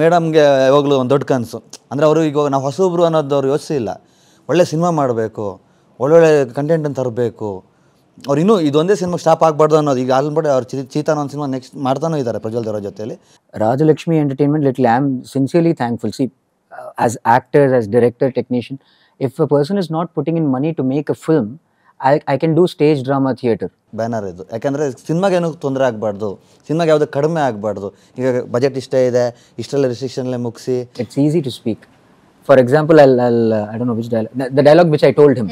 ಮೇಡಮ್ಗೆ ಯಾವಾಗಲೂ ಒಂದು ದೊಡ್ಡ ಕನಸು ಅಂದರೆ ಅವರು ಈಗ ನಾವು ಹೊಸೊಬ್ಬರು ಅನ್ನೋದು ಅವ್ರು ಯೋಚಿಸಿಲ್ಲ ಒಳ್ಳೆ ಸಿನಿಮಾ ಮಾಡಬೇಕು ಒಳ್ಳೊಳ್ಳೆ ಕಂಟೆಂಟನ್ನು ತರಬೇಕು ಅವ್ರು ಇನ್ನೂ ಇದೊಂದೇ ಸಿನಿಮಾ ಸ್ಟಾಪ್ ಆಗಬಾರ್ದು ಅನ್ನೋದು ಈಗ ಆಲ್ಬಡಿ ಅವ್ರು ಚಿ ಚೀತಾನ ಒಂದು ಸಿನಿಮಾ ನೆಕ್ಸ್ಟ್ ಮಾಡ್ತಾನೂ ಇದ್ದಾರೆ ಪ್ರಜ್ವಲ್ ದೇವರ ಜೊತೆಯಲ್ಲಿ Rajalakshmi entertainment let I am sincerely thankful see as actors as director technician if a person is not putting in money to make a film I I can do stage drama theatre banner ಇದು ಯಾಕಂದರೆ ಸಿನಿಮಾಗೇನು ತೊಂದರೆ ಆಗಬಾರ್ದು ಸಿನಿಮಾಗೆ ಯಾವುದು ಕಡಿಮೆ ಆಗಬಾರ್ದು ಈಗ budget ಇಷ್ಟೇ ಇದೆ ಇಷ್ಟೆಲ್ಲ ಎಲ್ಲ ಮುಗಿಸಿ it's easy to speak for example I I don't know which dialogue the dialogue which I told him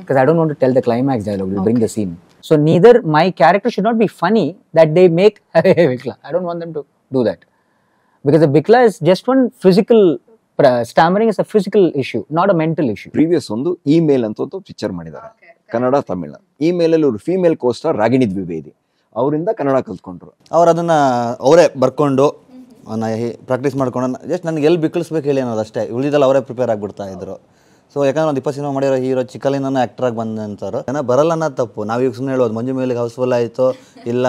because I don't want to tell the climax dialogue will bring the scene so neither my character should not be funny that they make Bikla I don't want them to do that because Bikla is just one physical stammering is a physical issue not a mental issue previous ಒಂದು ಇಮೇಲ್ ಅಂತ ಒಂದು picture ಮಾಡಿದ್ದಾರೆ ಕನ್ನಡ ತಮಿಳು ಈ ಮೇಲಲ್ಲಿ ಇವರು female coaster Ragini Dwivedi ಅವರಿಂದ ಕನ್ನಡ ಕಲ್ತ್ಕೊಂಡ್ರು ಅವ್ರು ಅದನ್ನು ಅವರೇ ಬರ್ಕೊಂಡು ಪ್ರಾಕ್ಟೀಸ್ ಮಾಡ್ಕೊಂಡು ಜಸ್ಟ್ ನನಗೆ ಎಲ್ಲಿ ಬಿಕ್ಕಳಿಸ್ಬೇಕು ಹೇಳಿ ಅನ್ನೋದು ಅಷ್ಟೇ ಉಳಿದಲ್ಲಿ ಅವರೇ ಪ್ರಿಪೇರ್ ಆಗಿಬಿಡ್ತಾ ಇದ್ರು ಸೊ ಯಾಕಂದ್ರೆ ಒಂದು ಇಪ್ಪತ್ತು ಸಿನಿಮಾ ಮಾಡಿರೋ ಹೀರೋ ಚಿಕ್ಕಲಿನ ಆ್ಯಕ್ಟ್ರಾಗಿ ಬಂದಂಥವ್ರು ಏನೋ ಬರಲ್ಲ ಅನ್ನೋ ತಪ್ಪು ನಾವು ಈಗ ಸುಮ್ಮನೆ ಹೇಳೋದು ಮಂಜು ಮೇಲೆ ಹೌಸ್ಫುಲ್ ಆಯಿತು ಇಲ್ಲ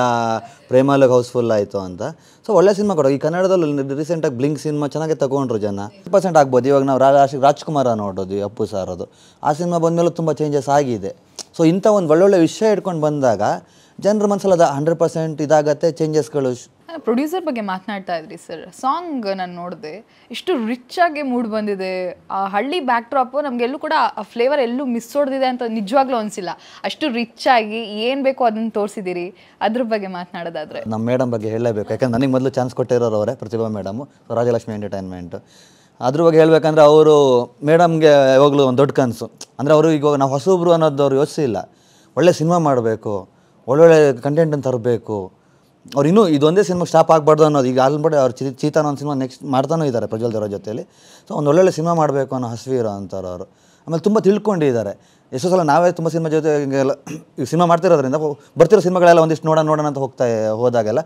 ಪ್ರೇಮಲಿಗೆ ಹೌಸ್ಫುಲ್ ಆಯಿತು ಅಂತ ಸೊ ಒಳ್ಳೆ ಸಿನಿಮಾ ಕೊಡೋ ಈ ಕನ್ನಡದಲ್ಲಿ ರೀಸೆಂಟಾಗಿ ಬ್ಲಿಂಕ್ ಸಿನಿಮಾ ಚೆನ್ನಾಗಿ ತಗೊಂಡ್ರು ಜನ ಪರ್ಸೆಂಟ್ ಆಗ್ಬೋದು ಇವಾಗ ನಾವು ರಾಜ್ ರಾಜ್ಕುಮಾರ ನೋಡೋದು ಅಪ್ಪು ಸಾರೋದು ಆ ಸಿನಿಮಾ ಬಂದಮೇಲೆ ತುಂಬ ಚೇಂಜಸ್ ಆಗಿದೆ ಸೊ ಇಂಥ ಒಂದು ಒಳ್ಳೊಳ್ಳೆ ವಿಷಯ ಇಟ್ಕೊಂಡು ಬಂದಾಗ ಜನರ ಮನಸ್ಸಲ್ಲಿ ಅದು ಹಂಡ್ರೆಡ್ ಪರ್ಸೆಂಟ್ ಇದಾಗತ್ತೆ ಚೇಂಜಸ್ಗಳು ಪ್ರೊಡ್ಯೂಸರ್ ಬಗ್ಗೆ ಮಾತನಾಡ್ತಾ ಇದ್ರಿ ಸರ್ ಸಾಂಗ್ ನಾನು ನೋಡಿದೆ ಇಷ್ಟು ರಿಚ್ ಆಗಿ ಮೂಡ್ ಬಂದಿದೆ ಆ ಹಳ್ಳಿ ಬ್ಯಾಕ್ ಡ್ರಾಪ್ ನಮಗೆಲ್ಲೂ ಕೂಡ ಆ ಫ್ಲೇವರ್ ಎಲ್ಲೂ ಮಿಸ್ ಹೊಡೆದಿದೆ ಅಂತ ನಿಜವಾಗ್ಲೂ ಅನಿಸಿಲ್ಲ ಅಷ್ಟು ರಿಚ್ ಆಗಿ ಏನು ಬೇಕೋ ಅದನ್ನು ತೋರಿಸಿದ್ದೀರಿ ಅದ್ರ ಬಗ್ಗೆ ಮಾತನಾಡೋದಾದ್ರೆ ನಮ್ಮ ಮೇಡಮ್ ಬಗ್ಗೆ ಹೇಳಲೇಬೇಕು ಯಾಕಂದ್ರೆ ನನಗೆ ಮೊದಲು ಚಾನ್ಸ್ ಕೊಟ್ಟಿರೋರು ಅವರೇ ಪ್ರತಿಭಾ ಮೇಡಮ್ ರಾಜಲಕ್ಷ್ಮಿ ಎಂಟರ್ಟೈನ್ಮೆಂಟ್ ಅದ್ರ ಬಗ್ಗೆ ಹೇಳಬೇಕಂದ್ರೆ ಅವರು ಮೇಡಮ್ಗೆ ಯಾವಾಗಲೂ ಒಂದು ದೊಡ್ಡ ಕನಸು ಅಂದರೆ ಅವರು ಈಗ ನಾವು ಹೊಸೊಬ್ರು ಅನ್ನೋದು ಅವ್ರು ಯೋಚಿಸಿಲ್ಲ ಒಳ್ಳೆ ಸಿನಿಮಾ ಮಾಡಬೇಕು ಒಳ್ಳೊಳ್ಳೆ ಕಂಟೆಂಟನ್ನು ತರಬೇಕು ಅವ್ರು ಇನ್ನೂ ಇದೊಂದೇ ಸಿನಿಮಾ ಸ್ಟಾಪ್ ಆಗಬಾರ್ದು ಅನ್ನೋದು ಈಗ ಆಲ್ಬಡಿ ಅವ್ರು ಚಿ ಚೀತಾ ಅನ್ನೋ ಸಿನಿಮಾ ನೆಕ್ಸ್ಟ್ ಮಾಡ್ತಾನೂ ಇದ್ದಾರೆ ಪ್ರಜ್ವಲ್ ದೇವರ ಜೊತೆಯಲ್ಲಿ ಸೊ ಒಂದು ಒಳ್ಳೊಳ್ಳೆ ಸಿನಿಮಾ ಮಾಡಬೇಕು ಅನ್ನೋ ಹಸಿವಿರೋ ಅಂತಾರೆ ಅವರು ಆಮೇಲೆ ತುಂಬ ತಿಳ್ಕೊಂಡಿದ್ದಾರೆ ಎಷ್ಟೋ ಸಲ ನಾವೇ ತುಂಬ ಸಿನಿಮಾ ಜೊತೆ ಎಲ್ಲ ಈ ಸಿನಿಮಾ ಮಾಡ್ತಿರೋದ್ರಿಂದ ಬರ್ತಿರೋ ಸಿನಿಮಾಗಳೆಲ್ಲ ಒಂದಿಷ್ಟು ನೋಡೋಣ ನೋಡೋಣ ಅಂತ ಹೋಗ್ತಾ ಹೋದಾಗೆಲ್ಲ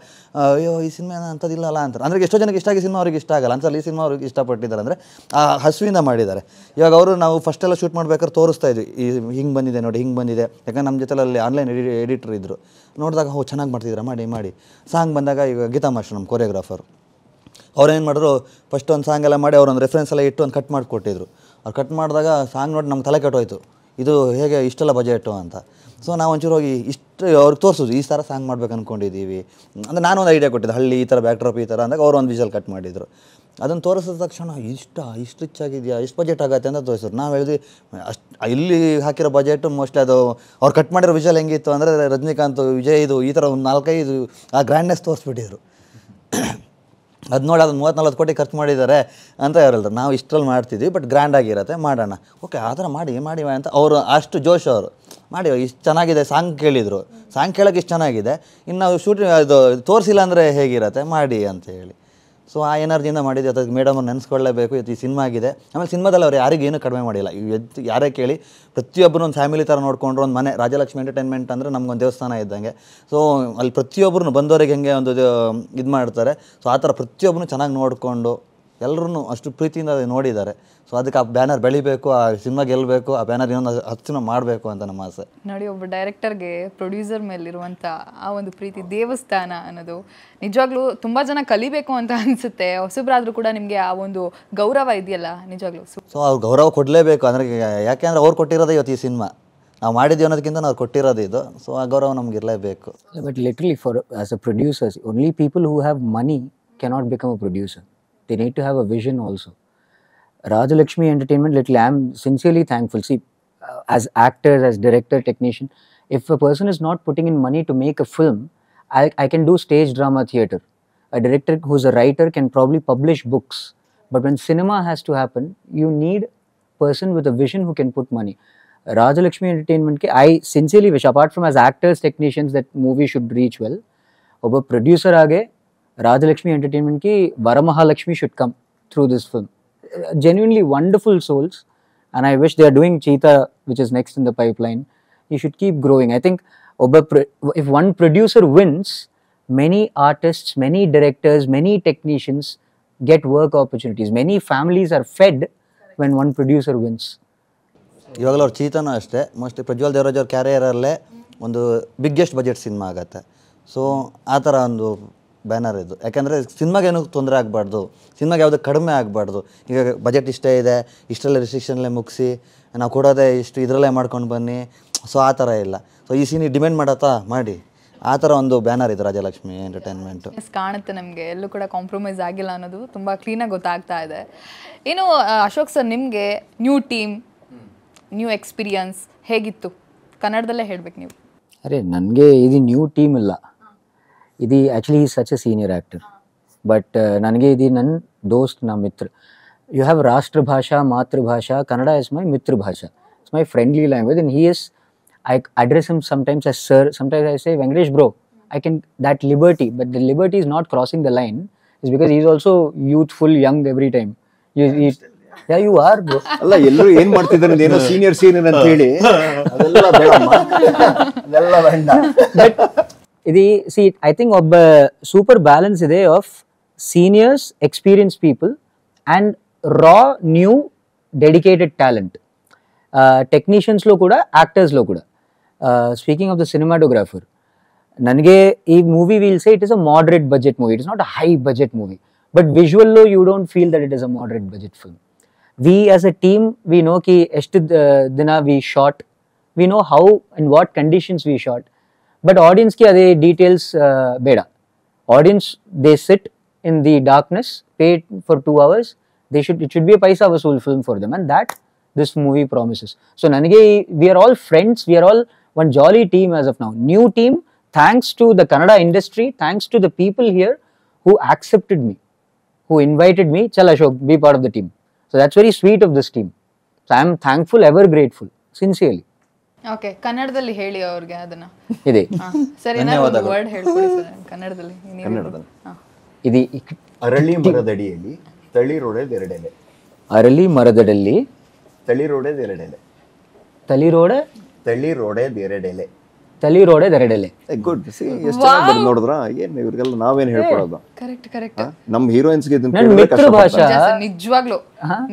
ಅಯ್ಯೋ ಈ ಸಿನಿಮಾ ಅಂಥದ್ದಿಲ್ಲ ಅಲ್ಲ ಅಂತಾರೆ ಅಂದರೆ ಎಷ್ಟೋ ಜನಕ್ಕೆ ಇಷ್ಟ ಆಗಿ ಸಿನಿಮಾ ಅವ್ರಿಗೆ ಇಷ್ಟ ಆಗಲ್ಲ ಅಂದ್ಸಲ ಈ ಸಿನಿಮಾ ಅವ್ರಿಗೆ ಇಷ್ಟಪಟ್ಟಿದ್ದಾರೆ ಅಂದರೆ ಆ ಹಸುವಿಂದ ಮಾಡಿದ್ದಾರೆ ಇವಾಗ ಅವರು ನಾವು ಫಸ್ಟೆಲ್ಲ ಶೂಟ್ ಮಾಡ್ಬೇಕಾದ್ರೆ ತೋರಿಸ್ತಾ ಇದ್ವಿ ಈ ಹಿಂಗೆ ಬಂದಿದೆ ನೋಡಿ ಹಿಂಗೆ ಬಂದಿದೆ ಯಾಕಂದ್ರೆ ನಮ್ಮ ಜೊತೆಲಲ್ಲಿ ಆನ್ಲೈನ್ ಎಡಿ ಎಡಿಟರ್ ಇದ್ದರು ನೋಡಿದಾಗ ಹೋ ಚೆನ್ನಾಗಿ ಮಾಡ್ತಿದ್ದೀರಾ ಮಾಡಿ ಮಾಡಿ ಸಾಂಗ್ ಬಂದಾಗ ಈಗ ಗೀತಾ ಮಾಸ್ಟರ್ ನಮ್ಮ ಕೊರಿಯೋಗ್ರಾಫರ್ ಅವ್ರೇನು ಮಾಡಿದ್ರು ಫಸ್ಟ್ ಒಂದು ಸಾಂಗ್ ಎಲ್ಲ ಮಾಡಿ ಅವರೊಂದು ರೆಫರೆನ್ಸ್ ಎಲ್ಲ ಇಟ್ಟು ಒಂದು ಕಟ್ ಮಾಡಿಕೊಟ್ಟಿದ್ರು ಅವ್ರು ಕಟ್ ಮಾಡಿದಾಗ ಸಾಂಗ್ ನೋಡಿ ನಮ್ಗೆ ತಲೆ ಕೆಟ್ಟೋಯ್ತು ಇದು ಹೇಗೆ ಇಷ್ಟೆಲ್ಲ ಬಜೆಟು ಅಂತ ಸೊ ನಾವು ಒಂಚೂರು ಹೋಗಿ ಇಷ್ಟು ಅವ್ರಿಗೆ ತೋರಿಸೋದು ಈ ಥರ ಸಾಂಗ್ ಮಾಡ್ಬೇಕು ಅಂದ್ಕೊಂಡಿದ್ದೀವಿ ಅಂದರೆ ನಾನೊಂದು ಐಡಿಯಾ ಕೊಟ್ಟಿದ್ದೆ ಹಳ್ಳಿ ಈ ಥರ ಬ್ಯಾಕ್ಡ್ರಾಪ್ ಈ ಥರ ಅಂದಾಗ ಅವ್ರು ಒಂದು ವಿಷಲ್ ಕಟ್ ಮಾಡಿದರು ಅದನ್ನು ತೋರಿಸಿದ ತಕ್ಷಣ ಇಷ್ಟ ಇಷ್ಟು ಹೆಚ್ಚಾಗಿದೆಯಾ ಇಷ್ಟು ಬಜೆಟ್ ಆಗುತ್ತೆ ಅಂತ ತೋರಿಸಿದ್ರು ನಾವು ಹೇಳಿದ್ವಿ ಅಷ್ಟು ಇಲ್ಲಿ ಹಾಕಿರೋ ಬಜೆಟ್ ಮೋಸ್ಟ್ಲಿ ಅದು ಅವ್ರು ಕಟ್ ಮಾಡಿರೋ ವಿಷಲ್ ಹೆಂಗಿತ್ತು ಅಂದರೆ ರಜನಿಕಾಂತ್ ವಿಜಯ್ ಇದು ಈ ಥರ ಒಂದು ನಾಲ್ಕೈದು ಆ ಗ್ರ್ಯಾಂಡ್ನೆಸ್ ತೋರಿಸ್ಬಿಟ್ಟಿದ್ರು ಅದು ನೋಡಿ ಅದನ್ನು ಮೂವತ್ತು ಕೋಟಿ ಖರ್ಚು ಮಾಡಿದ್ದಾರೆ ಅಂತ ಇರಲ್ಲ ನಾವು ಇಷ್ಟರಲ್ಲಿ ಮಾಡ್ತಿದ್ವಿ ಬಟ್ ಗ್ರ್ಯಾಂಡಾಗಿರುತ್ತೆ ಮಾಡೋಣ ಓಕೆ ಆ ಥರ ಮಾಡಿ ಮಾಡಿ ಅಂತ ಅವರು ಅಷ್ಟು ಜೋಶ್ ಅವರು ಮಾಡಿ ಇಷ್ಟು ಚೆನ್ನಾಗಿದೆ ಸಾಂಗ್ ಕೇಳಿದರು ಸಾಂಗ್ ಕೇಳೋಕೆ ಇಷ್ಟು ಚೆನ್ನಾಗಿದೆ ಇನ್ನು ನಾವು ಶೂಟಿಂಗ್ ಅದು ತೋರಿಸಿಲ್ಲ ಅಂದರೆ ಹೇಗಿರತ್ತೆ ಮಾಡಿ ಅಂತ ಹೇಳಿ ಸೊ ಆ ಎನರ್ಜಿಯಿಂದ ಮಾಡಿದ್ದೆ ಅದಕ್ಕೆ ಮೇಡಮ್ ನೆನೆಸ್ಕೊಳ್ಳೇಬೇಕು ಇದು ಈ ಸಿನಿಮಾ ಆಗಿದೆ ಆಮೇಲೆ ಸಿನಿಮಾದಲ್ಲಿ ಅವ್ರು ಯಾರಿಗೇನು ಕಡಿಮೆ ಮಾಡಿಲ್ಲ ಎದ್ದು ಯಾರೇ ಕೇಳಿ ಪ್ರತಿಯೊಬ್ಬರು ಒಂದು ಫ್ಯಾಮಿಲಿ ಥರ ನೋಡಿಕೊಂಡ್ರು ಒಂದು ಮನೆ ರಾಜಲಕ್ಷ್ಮಿ ಎಂಟರ್ಟೈನ್ಮೆಂಟ್ ಅಂದರೆ ನಮಗೊಂದು ದೇವಸ್ಥಾನ ಇದ್ದಂಗೆ ಸೊ ಅಲ್ಲಿ ಪ್ರತಿಯೊಬ್ಬರು ಬಂದವರಿಗೆ ಹೆಂಗೆ ಒಂದು ಇದು ಮಾಡ್ತಾರೆ ಸೊ ಆ ಥರ ಪ್ರತಿಯೊಬ್ಬರು ಚೆನ್ನಾಗಿ ನೋಡಿಕೊಂಡು ಎಲ್ಲರೂ ಅಷ್ಟು ಪ್ರೀತಿಯಿಂದ ನೋಡಿದ್ದಾರೆ ಸೊ ಅದಕ್ಕೆ ಆ ಬ್ಯಾನರ್ ಬೆಳಿಬೇಕು ಆ ಸಿನಿಮಾ ಗೆಲ್ಲಬೇಕು ಆ ಬ್ಯಾನರ್ ಇನ್ನೊಂದು ಹತ್ತು ಮಾಡಬೇಕು ಅಂತ ನಮ್ಮ ಆಸೆ ನೋಡಿ ಒಬ್ಬ ಡೈರೆಕ್ಟರ್ಗೆ ಪ್ರೊಡ್ಯೂಸರ್ ಮೇಲಿರುವಂಥ ಆ ಒಂದು ಪ್ರೀತಿ ದೇವಸ್ಥಾನ ಅನ್ನೋದು ನಿಜವಾಗ್ಲೂ ತುಂಬ ಜನ ಕಲಿಬೇಕು ಅಂತ ಅನಿಸುತ್ತೆ ಹೊಸಬ್ರಾದ್ರೂ ಕೂಡ ನಿಮಗೆ ಆ ಒಂದು ಗೌರವ ಇದೆಯಲ್ಲ ನಿಜವಾಗ್ಲೂ ಸೊ ಅವ್ರು ಗೌರವ ಕೊಡಲೇಬೇಕು ಅಂದರೆ ಯಾಕೆಂದ್ರೆ ಅವ್ರು ಕೊಟ್ಟಿರೋದೇ ಇವತ್ತು ಈ ಸಿನಿಮಾ ನಾವು ಮಾಡಿದ್ವಿ ಅನ್ನೋದಕ್ಕಿಂತ ನಾವು ಕೊಟ್ಟಿರೋದು ಇದು ಸೊ ಆ ಗೌರವ ನಮ್ಗೆ ಇರಲೇಬೇಕು but literally for as a producers only people who have money cannot become a producer They need to have a vision also. Rajalakshmi Entertainment, little I am sincerely thankful. See, uh, as actors, as director, technician, if a person is not putting in money to make a film, I, I can do stage drama theatre. A director who's a writer can probably publish books. But when cinema has to happen, you need person with a vision who can put money. Rajalakshmi Entertainment, ke, I sincerely wish, apart from as actors, technicians, that movie should reach well. Over producer, age Rajalakshmi ఎంటర్టైన్మెంట్కి Varamahalakshmi should come through this film genuinely wonderful souls and I wish they are doing Cheetah which is next in the pipeline you should keep growing I think ఒబ్బ if one producer wins many artists many directors many technicians get work opportunities. Many families are fed when one producer wins. ಇವಾಗಲೂ ಅವ್ರು ಚೀತನೂ ಅಷ್ಟೇ mostly Prajwal Devaraj ಅವ್ರ ಕ್ಯಾರಿಯರಲ್ಲೇ ಒಂದು biggest budget cinema ಆಗುತ್ತೆ so ಆ ಥರ ಒಂದು ಬ್ಯಾನರ್ ಇದು ಯಾಕಂದರೆ ಸಿನಿಮಾಗೇನು ತೊಂದರೆ ಆಗಬಾರ್ದು ಸಿನಿಮಾಗೆ ಯಾವುದೇ ಕಡಿಮೆ ಆಗಬಾರ್ದು ಈಗ ಬಜೆಟ್ ಇಷ್ಟೇ ಇದೆ ಇಷ್ಟರಲ್ಲೇ ರಿಸ್ಟ್ರಿಕ್ಷನ್ಲೇ ಮುಗಿಸಿ ನಾವು ಕೊಡೋದೇ ಇಷ್ಟು ಇದರಲ್ಲೇ ಮಾಡ್ಕೊಂಡು ಬನ್ನಿ ಸೊ ಆ ಥರ ಇಲ್ಲ ಸೊ ಈ ಸೀನಿ ಡಿಮ್ಯಾಂಡ್ ಮಾಡತ್ತಾ ಮಾಡಿ ಆ ಥರ ಒಂದು ಬ್ಯಾನರ್ ಇದೆ ರಾಜಲಕ್ಷ್ಮಿ ಎಂಟರ್ಟೈನ್ಮೆಂಟ್ ಕಾಣುತ್ತೆ ನಮಗೆ ಎಲ್ಲೂ ಕೂಡ ಕಾಂಪ್ರಮೈಸ್ ಆಗಿಲ್ಲ ಅನ್ನೋದು ತುಂಬ ಕ್ಲೀನಾಗಿ ಗೊತ್ತಾಗ್ತಾ ಇದೆ ಏನು ಅಶೋಕ್ ಸರ್ ನಿಮಗೆ ನ್ಯೂ ಟೀಮ್ ನ್ಯೂ ಎಕ್ಸ್ಪೀರಿಯನ್ಸ್ ಹೇಗಿತ್ತು ಕನ್ನಡದಲ್ಲೇ ಹೇಳ್ಬೇಕು ನೀವು ಅರೆ ನನಗೆ ಇದು ನ್ಯೂ ಟೀಮ್ ಇಲ್ಲ ಇದು ಆ್ಯಕ್ಚುಲಿ ಈ such a senior actor but ನನಗೆ ಇದು ನನ್ನ ದೋಸ್ತ್ ನಮ್ಮ ಮಿತ್ರ ಯು ಹ್ಯಾವ್ ರಾಷ್ಟ್ರ ಭಾಷಾ ಮಾತೃಭಾಷಾ ಕನ್ನಡ ಇಸ್ ಮೈ ಮಿತ್ರ ಭಾಷಾ it's my friendly language in he is I address him sometimes yes sir sometimes I say Venkatesh bro I can that liberty but the liberty is not crossing the line is because is also youthful young every time yeah you are bro ಅಲ್ಲ ಎಲ್ಲರೂ ಏನ್ ಮಾಡ್ತಿದ್ದಾರೆ ಏನೋ senior senior ಅಂತ ಹೇಳಿ ಅದೆಲ್ಲ ಬೇಡ ಅದೆಲ್ಲ ಬೇಡ ಬಟ್ ఇది సి ఐ ಥಿಂಕ್ ಒಬ್ಬ ಸೂಪರ್ ಬ್ಯಾಲೆನ್ಸ್ ಇದೆ of seniors experience people and raw new dedicated talent ಟೆಕ್ನಿಷಿಯನ್ಸ್ಲೂ ಕೂಡ ಆ್ಯಕ್ಟರ್ಸ್ಲೂ ಕೂಡ ಸ್ಪೀಕಿಂಗ್ ಆಫ್ ದ ಸಿನಿಮಾಟೋಗ್ರಾಫರ್ ನನಗೆ ಈ movie will say it is a moderate budget movie it is not a high budget movie but ವಿಜುವಲ್ಲೂ you don't feel that it is a moderate budget film we as a team we know ಕಿ ಎಷ್ಟು ದಿನ we shot we know how and what conditions we shot but audience ki are details uh, beda. Audience they sit in the darkness, pay for two hours. They should it should be a paisa vasool film for them, and that this movie promises. So nanige we are all friends. We are all one jolly team as of now. New team thanks to the Canada industry, thanks to the people here who accepted me, who invited me. Chal show be part of the team. So that's very sweet of this team. So I am thankful, ever grateful, sincerely. Okay ಕನ್ನಡದಲ್ಲಿ ಹೇಳಿ ಅವ್ರಿಗೆ ಅದನ್ನ ಇದೆ ಸರಿ word ಹೇಳ್ಕೊಡಿ sir ಕನ್ನಡದಲ್ಲಿ ಕನ್ನಡದಲ್ಲಿ ಇದು ಅರಳಿ ಮರದಡಿಯಲ್ಲಿ ತಳಿರೊಡೆದೆರಡೆಲೆ ಅರಳಿ ಮರದಡಲ್ಲಿ ತಳಿರೊಡೆದೆರಡೆಲೆ ತಳಿರೋಡೆ ತಳಿರೊಡೆದೆರಡೆಲೆ ತಳಿರೋಡೆದೆರಡೆಲೆ ಗುಡ್ ಸಿ ಎಷ್ಟು ಚೆನ್ನಾಗಿ ನೋಡಿದ್ರ ಏನು ಇವ್ರಿಗೆಲ್ಲ ನಾವೇನು ಹೇಳ್ಕೊಡೋದು ಕರೆಕ್ಟ್ ಕರೆಕ್ಟ್ ನಮ್ ಹೀರೋಯಿನ್ಸ್ ಗೆ ಮಿತ್ರ ಭಾಷಾ ನಿಜವಾಗ್ಲೂ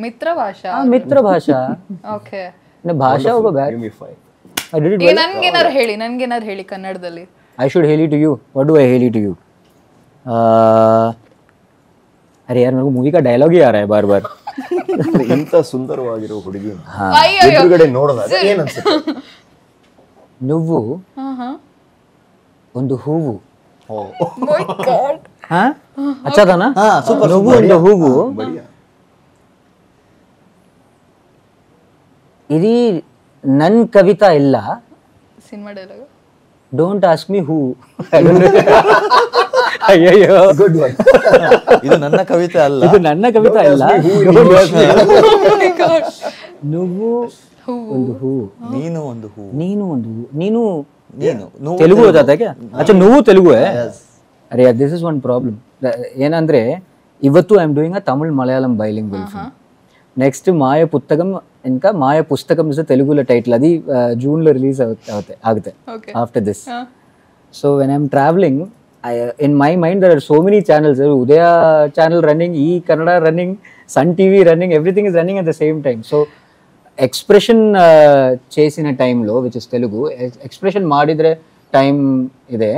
ಮಿತ್ರ ಭಾಷಾ ಮಿತ್ರ ಭಾಷಾ ಓಕೆ ಭಾಷಾ ಒಬ್ಬ ಬ್ಯಾಗ್ ಯೂನಿಫೈ ಐ ಡಿಡ್ oh, ಹೇಳಿ ಹೇಳಿ ಕನ್ನಡದಲ್ಲಿ ಐ ಶುಡ್ ಹೇಳಿ to you what do I ಹೇಳಿ ಟು ಯು ಅರೆ ಯಾರು ನನಗೂ ಮೂವಿಗ ಡೈಲಾಗ್ ಯಾರ ಬಾರ್ ಬಾರ್ ಎಂತ ಸುಂದರವಾಗಿರೋ ಹುಡುಗಿ ಎದುರುಗಡೆ ನೋಡಿದಾಗ ಅನ್ಸುತ್ತೆ ಒಂದು ಹೂವು ಅಚ್ಚದಾನ ಒಂದು ಹೂವು ನನ್ನ ಕವಿತಾ ಇಲ್ಲ cinema dialogue don't ask me who ಅಯ್ಯಯ್ಯೋ ಗುಡ್ ವನ್ ಇದು ನನ್ನ ಕವಿತೆ ಅಲ್ಲ ಇದು ನನ್ನ ಕವಿತೆ ಅಲ್ಲ నువ్వు ಒಂದು ಹೂ ನೀನು ಒಂದು ಹೂ ನೀನು ಒಂದು ಹೂ ನೀನು ನೀನು ತೆಲುಗು ಓದಾದಾಗೆ ಅಚ್ಚ నువ్వు ತೆಲುಗು ಅರೆ ದಿಸ್ ಇಸ್ ಒನ್ ಪ್ರಾಬ್ಲಮ್ ಏನಂದ್ರೆ ಇವತ್ತು I am doing a Tamil Malayalam bilingual film next మాయ పుస్తకం ఇంకా మాయ పుస్తకం ఇస్ తెలుగులో టైటిల్ అది జూన్లో రిలీజ్ అవుతాయి ఆగుతాయి after this so when I'm travelling in my mind there are so many channels Udaya channel running ఈ Kannada running Sun TV running everything is running at the same time so expression చేసిన టైంలో which is Telugu expression మాడిద్రే time ఇదే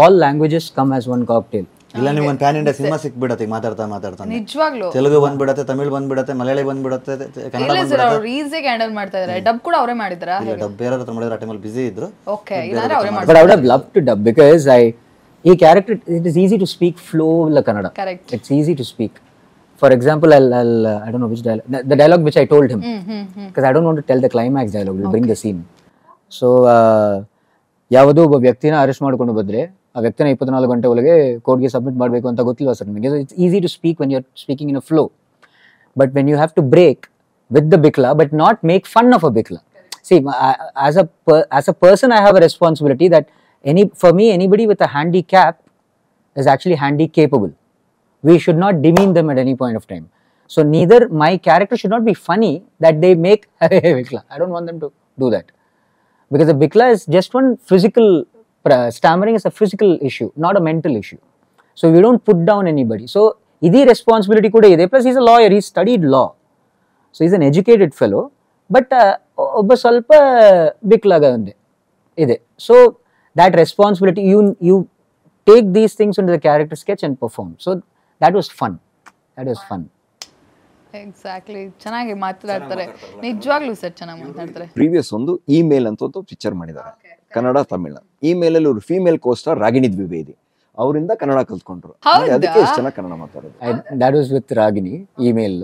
all languages come as one cocktail ಇಲ್ಲ ನಿಮ್ಗೆ ಒಂದು PAN India cinema ಸಿಕ್ಬಿಡತ್ತೆ ಮಾತಾಡ್ತಾ ಮಾತಾಡ್ತಾ ನಿಜವಾಗ್ಲೂ ತೆಲುಗು ಬಂದ್ಬಿಡತ್ತೆ ತಮಿಳ್ ಬಂದ್ಬಿಡತ್ತೆ ಮಲಯಾಳಿ ಬಂದ್ಬಿಡತ್ತೆ ಕನ್ನಡ ಅವ್ರು ಈಸಿಯಾಗಿ ಹ್ಯಾಂಡಲ್ ಮಾಡ್ತಾ ಇದ್ದಾರೆ ಡಬ್ ಕೂಡ ಅವರೇ ಮಾಡಿದ್ರಾ ಇಲ್ಲ ಡಬ್ ಬೇರೆ ಹತ್ರ ಮಾಡಿದ್ರೆ ಆ ಟೈಮಲ್ಲಿ ಬಿಸಿ ಇದ್ರು ಓಕೆ ಇಲ್ಲಾಂದ್ರೆ ಅವರೇ ಮಾಡ್ತಾರೆ but I would have love to dub because I ಈ character it is easy to speak flow ಇಲ್ಲ Kannada correct it's easy to speak for example I I don't know which dialogue the dialogue which I told him because I don't want to tell the climax dialogue will bring the scene so ಯಾವುದೋ ಒಬ್ಬ ವ್ಯಕ್ತಿನ arrest ಮಾಡ್ಕೊಂಡು ಬಂದ್ರೆ ಆ ವ್ಯಕ್ತಿನ ಇಪ್ಪತ್ನಾಲ್ಕು ಗಂಟೆ ಒಳಗೆ ಕೋರ್ಟ್ಗೆ ಸಬ್ಮಿಟ್ ಮಾಡಬೇಕು ಅಂತ ಗೊತ್ತಿಲ್ಲ ಸರ್ ನಿಮಗೆ it's easy to speak when you are speaking in a flow but when you have to break with the Bikla but not make fun of a see as a as a person i have a responsibility that any for me anybody with a handicap is actually handy capable we should not demean them at any point of time so neither my character should not be funny that they make bikla i don't want them to do that because the bikla is just one physical stammering is a physical issue, not a mental issue. So we don't put down anybody. So idi responsibility kuda ide. Plus is a lawyer. He studied law. So is an educated fellow. But, but ಒಬ್ಬ ಸ್ವಲ್ಪ ಬಿಕ್ಲಾಗಂದೆ ಇದೆ so that responsibility you you take these things in the character sketch and perform so that was fun that was fun exactly ಚೆನ್ನಾಗಿ ಮಾತಾಡ್ತಾರೆ ನಿಜವಾಗ್ಲೂ sir ಚೆನ್ನಾಗಿ ಮಾತಾಡ್ತಾರೆ previous ಒಂದು ಇಮೇಲ್ ಅಂತ ಒಂದು ಪಿಕ್ಚರ್ ಮಾಡಿದ್ದಾರೆ ಕನ್ನಡ ತಮಿಳ ಈ ಮೇಲಲ್ಲಿ ಇವರು ಫೀಮೇಲ್ ಕೋಸ್ಟರ್ ರಾಗಿಣಿ ದ್ವಿವೇದಿ ಅವರಿಂದ ಕನ್ನಡ ಕಲ್ತ್ಕೊಂಡ್ರು ಅದಕ್ಕೆ ಎಷ್ಟು ಜನ ಕನ್ನಡ ಮಾತಾಡೋದು ದ್ಯಾಟ್ ವಾಸ್ ವಿತ್ ರಾಗಿಣಿ ಇಮೇಲ್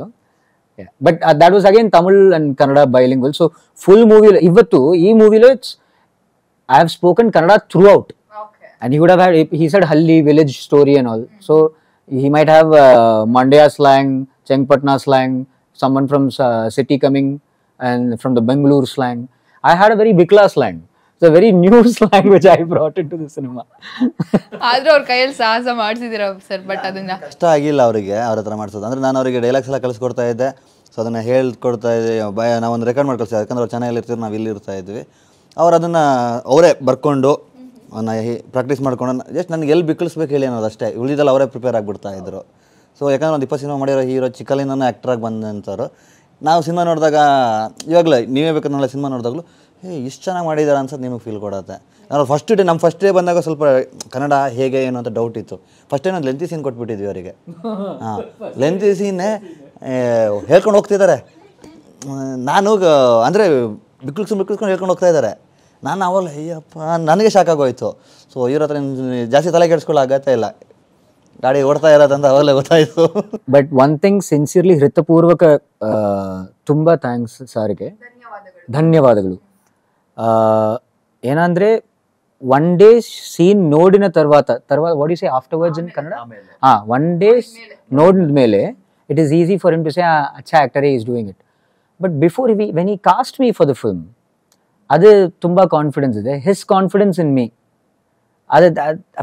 but that was again Tamil and Kannada bilingual so full movie ಇವತ್ತು ಈ ಮೂವಿಲೋ it's I have spoken Kannada throughout and he would have he said ಹಲ್ಲಿ village story and all so he might have uh, Mandya slang, Chengpatna slang, someone from uh, city coming and from the Bangalore slang. I had a very Bikla slang. It's a very new language I brought in to the cinema ಆದ್ರೂ ಅವ್ರ ಕೈಯಲ್ಲಿ ಸಾಹಸ ಮಾಡಿಸಿದಿರ sir but ಅದನ್ನ ಕಷ್ಟ ಆಗಿಲ್ಲ ಅವರಿಗೆ ಅವ್ರ ಹತ್ರ ಮಾಡಿಸೋದು ಅಂದ್ರೆ ನಾನು ಅವರಿಗೆ ಡೈಲಾಗ್ಸ್ ಎಲ್ಲ ಕಲಿಸ್ಕೊಡ್ತಾ ಇದ್ದೆ ಸೊ ಅದನ್ನ ಹೇಳ್ಕೊಡ್ತಾ ಇದ್ದೆ ಭಯ ನಾವೊಂದು ರೆಕಾರ್ಡ್ ಮಾಡ್ಕೊಳ್ಸಿ ಯಾಕಂದ್ರೆ ಅವ್ರು ಚೆನ್ನಾಗಿ ಇರ್ತೀವಿ ನಾವು ಇಲ್ಲಿ ಇರ್ತಾ ಇದ್ವಿ ಅವ್ರು ಅದನ್ನು ಅವರೇ ಬರ್ಕೊಂಡು ಪ್ರಾಕ್ಟೀಸ್ ಮಾಡ್ಕೊಂಡು ಜಸ್ಟ್ ನನಗೆ ಎಲ್ಲಿ ಬಿಕ್ಕಳಿಸ್ಬೇಕು ಹೇಳಿ ಅನ್ನೋದು ಅಷ್ಟೇ ಉಳಿದಲ್ಲ ಅವರೇ ಪ್ರಿಪೇರ್ ಆಗಿಬಿಡ್ತಾ ಇದ್ರು ಸೊ ಯಾಕಂದ್ರೆ ಒಂದು ಇಪ್ಪತ್ತು ಸಿನಿಮಾ ಮಾಡಿರೋ ಹೀರೋ ಚಿಕ್ಕಲಿಂದ ಆ್ಯಕ್ಟ್ರಾಗಿ ಬಂದಂಥವ್ರು ನಾವು ಸಿನಿಮಾ ನೋಡಿದಾಗ ಇವಾಗಲೇ ನೀವೇ ಬೇಕಾದ್ರೆ ಸಿನಿಮಾ ನೋಡಿದಾಗಲೂ ಹೇ ಇಷ್ಟು ಚೆನ್ನಾಗಿ ಮಾಡಿದ್ದಾರೆ ಅನ್ಸೋದು ನಿಮಗೆ ಫೀಲ್ ಕೊಡುತ್ತೆ ನಾನು ಫಸ್ಟ್ ಡೇ ನಮ್ಮ ಫಸ್ಟ್ ಡೇ ಬಂದಾಗ ಸ್ವಲ್ಪ ಕನ್ನಡ ಹೇಗೆ ಏನು ಅಂತ ಡೌಟ್ ಇತ್ತು ಫಸ್ಟ್ ಡೇ ನಾನು ಲೆಂತಿ ಸೀನ್ ಕೊಟ್ಬಿಟ್ಟಿದ್ವಿ ಅವರಿಗೆ ಹಾಂ ಲೆಂತಿ ಸೀನೇ ಹೇಳ್ಕೊಂಡು ಹೋಗ್ತಿದ್ದಾರೆ ನಾನು ಅಂದರೆ ಬಿಕ್ಳಿಸ್ ಬಿಕ್ಳಿಸ್ಕೊಂಡು ಹೇಳ್ಕೊಂಡು ಹೋಗ್ತಾ ಇದ್ದಾರೆ ನಾನು ಅವಲ್ಲ ಅಯ್ಯಪ್ಪ ನನಗೆ ಶಾಕ್ ಆಗೋಯ್ತು ಸೊ ಇವ್ರ ಹತ್ರ ಜಾಸ್ತಿ ತಲೆ ಕೆಡಿಸ್ಕೊಳ್ಳೋ ಆಗತ್ತೆ ಇಲ್ಲ ಗಾಡಿ ಓಡ್ತಾ ಇರೋದಂತ ಅವಾಗಲೇ ಗೊತ್ತಾಯಿತು ಬಟ್ ಒನ್ ಥಿಂಗ್ ಸಿನ್ಸಿಯರ್ಲಿ ಹೃತಪೂರ್ವಕ ತುಂಬ ಥ್ಯಾಂಕ್ಸ್ ಸಾರಿಗೆ ಧನ್ಯವಾದಗಳು ऐन वन डे सीन नोड़ तरवा तरवा वो डी से इन कन्ड हाँ वन डे नोड़ मेले it is easy for him to say अच्छा actor is doing it but before we when he cast me for the film अद तुम confidence his confidence in me अद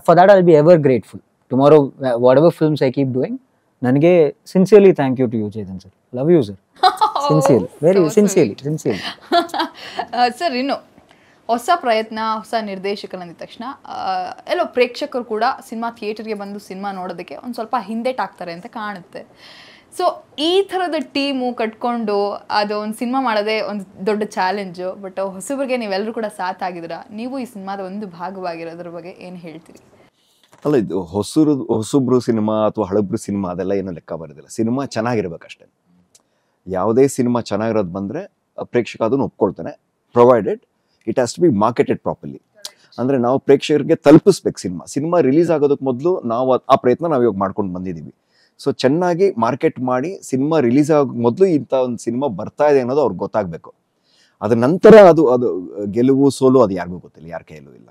for that be ever grateful tomorrow whatever film ई keep doing नन के sincerely thank you to you Chetan sir love you sir sincere very sincerely sincerely sir ಇನ್ನು ಹೊಸ ಪ್ರಯತ್ನ ಹೊಸ ನಿರ್ದೇಶಕನಂದ ತಕ್ಷಣ ಎಲ್ಲೋ ಪ್ರೇಕ್ಷಕರು ಕೂಡ ಸಿನಿಮಾ ಥಿಯೇಟರ್ಗೆ ಬಂದು ಸಿನಿಮಾ ನೋಡೋದಕ್ಕೆ ಒಂದು ಸ್ವಲ್ಪ ಆಗ್ತಾರೆ ಅಂತ ಕಾಣುತ್ತೆ ಸೊ ಈ ಥರದ ಟೀಮು ಕಟ್ಕೊಂಡು ಅದು ಒಂದು ಸಿನಿಮಾ ಮಾಡೋದೇ ಒಂದು ದೊಡ್ಡ ಚಾಲೆಂಜು ಬಟ್ ಹೊಸಬ್ರಿಗೆ ನೀವೆಲ್ಲರೂ ಕೂಡ ಸಾಥ್ ಆಗಿದ್ರ ನೀವು ಈ ಸಿನಿಮಾದ ಒಂದು ಭಾಗವಾಗಿರೋದ್ರ ಬಗ್ಗೆ ಏನು ಹೇಳ್ತೀರಿ ಅಲ್ಲ ಇದು ಹೊಸರು ಹೊಸಬ್ರು ಸಿನಿಮಾ ಅಥವಾ ಹಳಬ್ರು ಸಿನಿಮಾ ಅದೆಲ್ಲ ಏನೂ ಲೆಕ್ಕ ಬರೋದಿಲ್ಲ ಸಿನಿಮಾ ಚೆನ್ನಾಗಿರ್ಬೇಕಷ್ಟೇ ಯಾವುದೇ ಸಿನಿಮಾ ಚೆನ್ನಾಗಿರೋದು ಬಂದರೆ ಪ್ರೇಕ್ಷಕ ಅದನ್ನು ಒಪ್ಕೊಳ್ತಾನೆ provided it has to be marketed properly ಅಂದರೆ ನಾವು ಪ್ರೇಕ್ಷಕರಿಗೆ ತಲುಪಿಸ್ಬೇಕು ಸಿನಿಮಾ ಸಿನಿಮಾ ರಿಲೀಸ್ ಆಗೋದಕ್ಕೆ ಮೊದಲು ನಾವು ಆ ಪ್ರಯತ್ನ ನಾವು ಇವಾಗ ಮಾಡ್ಕೊಂಡು ಬಂದಿದ್ದೀವಿ ಸೊ ಚೆನ್ನಾಗಿ ಮಾರ್ಕೆಟ್ ಮಾಡಿ ಸಿನಿಮಾ ರಿಲೀಸ್ ಆಗೋಕ್ಕೆ ಮೊದಲು ಇಂಥ ಒಂದು ಸಿನಿಮಾ ಬರ್ತಾ ಇದೆ ಅನ್ನೋದು ಅವ್ರಿಗೆ ಗೊತ್ತಾಗಬೇಕು ಅದರ ನಂತರ ಅದು ಅದು ಗೆಲುವು ಸೋಲು ಅದು ಯಾರಿಗೂ ಗೊತ್ತಿಲ್ಲ ಯಾರ ಕೈಯಲ್ಲೂ ಇಲ್ಲ